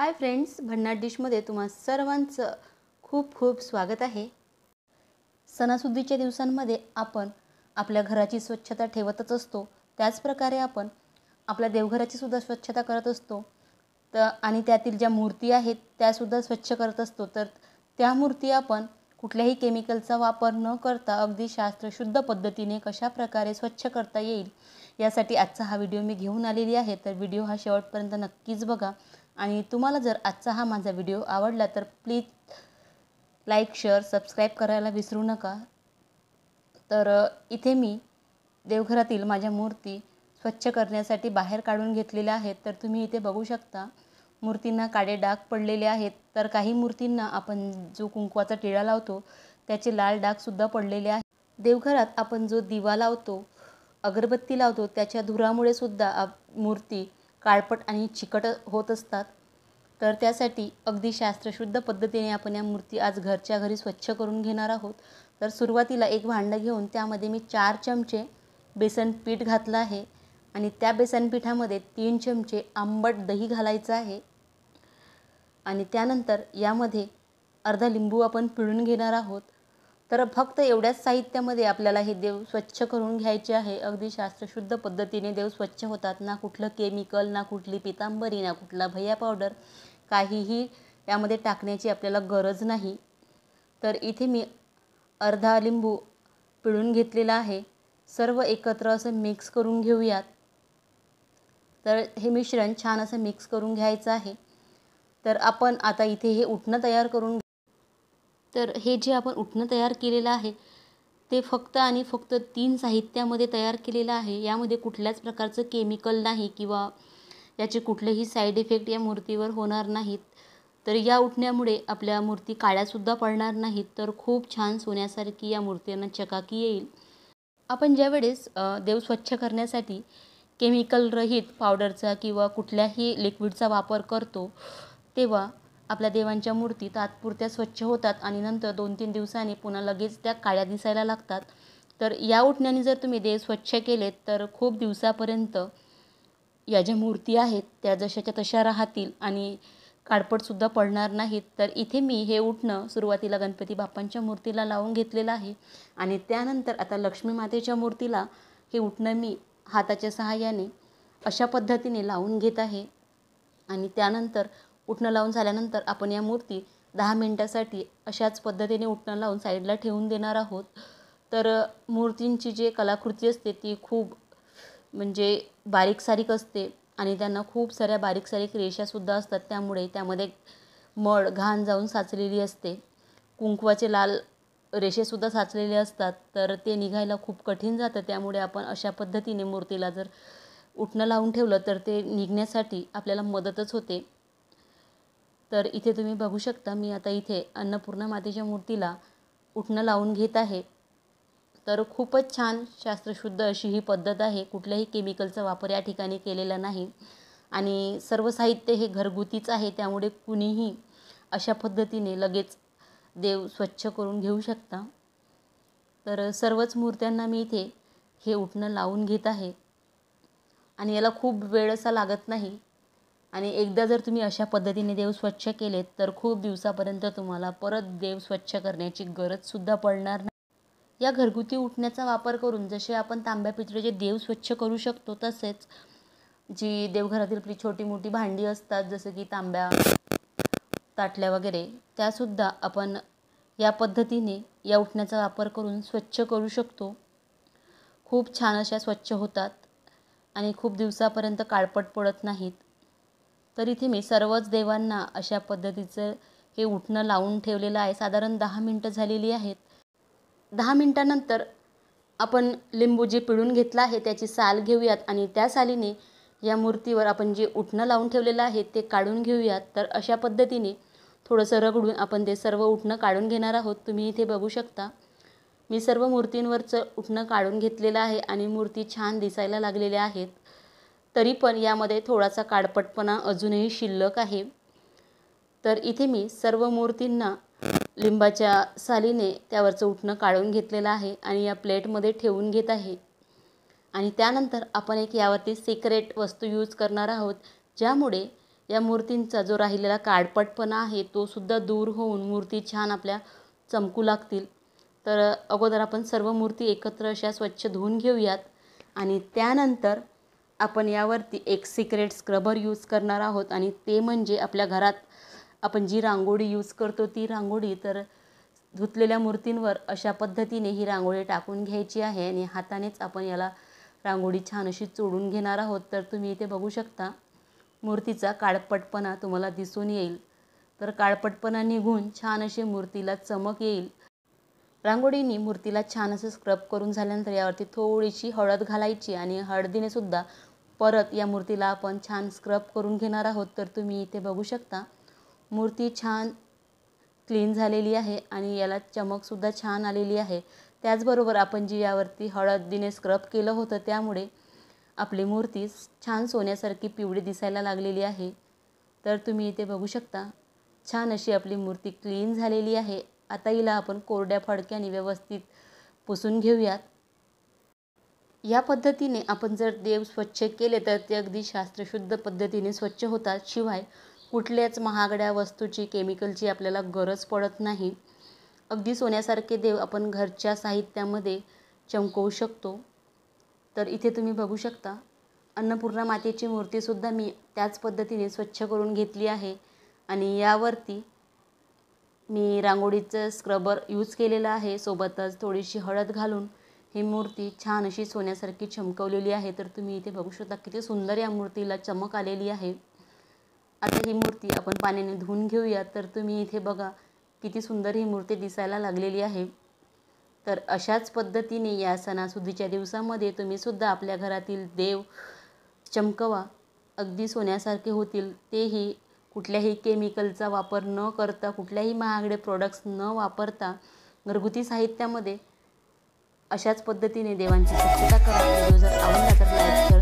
hi friends भन्नाट डिशमध्ये तुम्हा सर्वांचं खूप खूप स्वागत आहे सणासुदीच्या दिवसांमध्ये आपण आपल्या घराची स्वच्छता ठेवतच असतो त्याचप्रकारे आपण आपल्या देवघराची सुद्धा स्वच्छता करत असतो तर आणि त्यातील ज्या मूर्ती आहेत त्यासुद्धा स्वच्छ करत असतो तर त्या मूर्ती आपण कुठल्याही केमिकलचा वापर न करता अगदी शास्त्रशुद्ध पद्धतीने कशाप्रकारे स्वच्छ करता येईल यासाठी आजचा हा व्हिडिओ मी घेऊन आलेली आहे तर व्हिडिओ हा शेवटपर्यंत नक्कीच बघा आणि तुम्हाला जर आजचा हा माझा व्हिडिओ आवडला तर प्लीज लाईक शेअर सबस्क्राईब करायला विसरू नका तर इथे मी देवघरातील माझ्या मूर्ती स्वच्छ करण्यासाठी बाहेर काढून घेतलेल्या आहेत तर तुम्ही इथे बघू शकता मूर्तींना काडे डाग पडलेले आहेत तर काही मूर्तींना आपण जो कुंकवाचा टिळा लावतो त्याचे लाल डागसुद्धा पडलेले आहेत देवघरात आपण जो दिवा लावतो अगरबत्ती लावतो त्याच्या धुरामुळे सुद्धा आप मूर्ती काळपट आणि चिकट होत असतात तर त्यासाठी अगदी शास्त्रशुद्ध पद्धतीने आपण या मूर्ती आज घरच्या घरी स्वच्छ करून घेणार आहोत तर सुरुवातीला एक भांडं घेऊन त्यामध्ये मी चार चमचे बेसन पीठ घातलं आहे आणि त्या बेसन पिठामध्ये तीन चमचे आंबट दही घालायचं आहे आणि त्यानंतर यामध्ये अर्धा लिंबू आपण पिळून घेणार आहोत तर फक्त एवढ्याच साहित्यामध्ये आपल्याला हे देव स्वच्छ करून घ्यायचे आहे अगदी शास्त्रशुद्ध पद्धतीने देव स्वच्छ होतात ना कुठलं केमिकल ना कुठली पितांबरी ना कुठला भैया पावडर काहीही त्यामध्ये टाकण्याची आपल्याला गरज नाही तर इथे मी अर्धा लिंबू पिळून घेतलेला आहे सर्व एकत्र असं मिक्स करून घेऊयात तर हे मिश्रण छान असं मिक्स करून घ्यायचं आहे तर आपण आता इथे हे उठणं तयार करून तर हे जे आपण उठणं तयार केलेलं आहे ते फक्त आणि फक्त तीन साहित्यामध्ये तयार केलेलं आहे यामध्ये कुठल्याच प्रकारचं केमिकल नाही किंवा याचे कुठलेही साईड इफेक्ट या मूर्तीवर होणार नाहीत तर या उठण्यामुळे आपल्या मूर्ती काळ्यासुद्धा पडणार नाहीत तर खूप छान सोन्यासारखी या मूर्तींना चकाकी येईल आपण ज्यावेळेस देव स्वच्छ करण्यासाठी केमिकलरहित पावडरचा किंवा कुठल्याही लिक्विडचा वापर करतो तेव्हा आपल्या देवांच्या मूर्ती तात्पुरत्या स्वच्छ होतात आणि नंतर दोन तीन दिवसांनी पुन्हा लगेच त्या काळ्या दिसायला लागतात तर या उठण्याने जर तुम्ही देव स्वच्छ केलेत तर खूप दिवसापर्यंत या ज्या मूर्ती आहेत त्या जशाच्या तशा राहतील आणि काडपटसुद्धा पडणार नाहीत तर इथे मी हे उठणं सुरुवातीला गणपती बाप्पांच्या मूर्तीला लावून घेतलेलं आहे आणि त्यानंतर आता लक्ष्मी मातेच्या मूर्तीला हे उठणं मी हाताच्या सहाय्याने अशा पद्धतीने लावून घेत आहे आणि त्यानंतर उठणं लावून झाल्यानंतर आपण या मूर्ती दहा मिनटासाठी अशाच पद्धतीने उठणं लावून साईडला ठेवून देणार आहोत तर मूर्तींची जे कलाकृती असते ती खूप म्हणजे बारीकसारीक असते आणि त्यांना खूप साऱ्या बारीकसारीक रेषासुद्धा असतात त्यामुळे त्यामध्ये मळ घाण जाऊन साचलेली असते कुंकवाचे लाल रेषेसुद्धा साचलेले असतात तर ते निघायला खूप कठीण जातं त्यामुळे आपण अशा पद्धतीने मूर्तीला जर उठणं लावून ठेवलं तर ते निघण्यासाठी आपल्याला मदतच होते तर इथे तुम्ही बघू शकता मी आता इथे अन्नपूर्णा मातेच्या मूर्तीला उठणं लावून घेत आहे तर खूपच छान शास्त्रशुद्ध अशी ही पद्धत आहे कुठल्याही केमिकलचा वापर या ठिकाणी केलेला नाही आणि सर्व साहित्य हे घरगुतीच आहे त्यामुळे कुणीही अशा पद्धतीने लगेच देव स्वच्छ करून घेऊ शकता तर सर्वच मूर्त्यांना मी इथे हे उठणं लावून घेत आहे आणि याला खूप वेळ असा लागत नाही आणि एकदा जर तुम्ही अशा पद्धतीने देव स्वच्छ केलेत तर खूप दिवसापर्यंत तुम्हाला परत देव स्वच्छ करण्याची गरजसुद्धा पडणार नाही या घरगुती उठण्याचा वापर करून जसे आपण तांब्या पितळेचे देव स्वच्छ करू शकतो तसेच जी देवघरातील आपली छोटी मोठी भांडी असतात जसं की तांब्या ताटल्या वगैरे त्यासुद्धा आपण या पद्धतीने या उठण्याचा वापर करून स्वच्छ करू शकतो खूप छान अशा स्वच्छ होतात आणि खूप दिवसापर्यंत काळपट पडत नाहीत तर इथे मी सर्वच देवांना अशा पद्धतीचं हे उठणं लावून ठेवलेलं आहे साधारण दहा मिनटं झालेली आहेत दहा मिनटानंतर आपण लिंबू जे पिळून घेतला आहे त्याची साल घेऊयात आणि त्या सालीने या मूर्तीवर आपण जे उठणं लावून ठेवलेलं आहे ते काढून घेऊयात तर अशा पद्धतीने थोडंसं रगडून आपण ते सर्व उठणं काढून घेणार आहोत तुम्ही इथे बघू शकता मी सर्व मूर्तींवरचं उठणं काढून घेतलेलं आहे आणि मूर्ती छान दिसायला लागलेल्या आहेत तरी पण यामध्ये थोडासा काडपटपणा अजूनही शिल्लक आहे तर इथे मी सर्व मूर्तींना लिंबाच्या सालीने त्यावरचं उठणं काढून घेतलेलं आहे आणि या प्लेटमध्ये ठेवून घेत आहे आणि त्यानंतर आपण एक यावरती सिक्रेट वस्तू यूज करणार आहोत ज्यामुळे या मूर्तींचा जो राहिलेला काडपटपणा आहे तो सुद्धा दूर होऊन मूर्ती छान आपल्या चमकू लागतील तर अगोदर आपण सर्व मूर्ती एकत्र अशा स्वच्छ धुवून घेऊयात आणि त्यानंतर आपण यावरती एक सिक्रेट स्क्रबर यूज करणार आहोत आणि ते म्हणजे आपल्या घरात आपण जी रांगोळी यूज करतो ती रांगोळी तर धुतलेल्या मूर्तींवर अशा पद्धतीने ही रांगोळी टाकून घ्यायची आहे आणि हातानेच आपण याला रांगोळी छान अशी चोडून घेणार आहोत तर तुम्ही इथे बघू शकता मूर्तीचा काळपटपणा तुम्हाला दिसून येईल तर काळपटपणा निघून छान अशी मूर्तीला चमक येईल रांगोळीनी मूर्तीला छान असं स्क्रब करून झाल्यानंतर यावरती थोडीशी हळद घालायची आणि हळदीने सुद्धा परत या मूर्तीला आपण छान स्क्रब करून घेणार आहोत तर तुम्ही इथे बघू शकता मूर्ती छान क्लीन झालेली आहे आणि याला चमकसुद्धा छान आलेली आहे त्याचबरोबर आपण जी यावरती हळदीने स्क्रब केलं होतं त्यामुळे आपली मूर्ती छान सोन्यासारखी पिवळी दिसायला लागलेली आहे तर तुम्ही इथे बघू शकता छान अशी आपली मूर्ती क्लीन झालेली आहे आता हिला आपण कोरड्या फडक्याने व्यवस्थित पुसून घेऊयात या पद्धतीने आपण जर देव स्वच्छ केले तर ते अगदी शास्त्रशुद्ध पद्धतीने स्वच्छ होतात शिवाय कुठल्याच महागड्या वस्तूची केमिकलची आपल्याला गरज पडत नाही अगदी सोन्यासारखे देव आपण घरच्या साहित्यामध्ये चमकवू शकतो तर इथे तुम्ही बघू शकता अन्नपूर्णा मातेची मूर्तीसुद्धा मी त्याच पद्धतीने स्वच्छ करून घेतली आहे आणि यावरती मी रांगोळीचं स्क्रबर यूज केलेलं आहे सोबतच थोडीशी हळद घालून ही मूर्ती छान अशी सोन्यासारखी चमकवलेली आहे तर तुम्ही इथे बघू शकता किती सुंदर या मूर्तीला चमक आलेली आहे आता ही मूर्ती आपण पाण्याने धुवून घेऊया तर तुम्ही इथे बघा किती सुंदर ही मूर्ती दिसायला लागलेली आहे तर अशाच पद्धतीने या सणासुदीच्या दिवसामध्ये तुम्हीसुद्धा आपल्या घरातील देव चमकवा अगदी सोन्यासारखे होतील तेही कुठल्याही केमिकलचा वापर न करता कुठल्याही महागडे प्रोडक्ट्स न वापरता घरगुती साहित्यामध्ये अशाच पद्धतीने देवांची स्वच्छता करा व्हिडिओ जर आवडला तर लाईक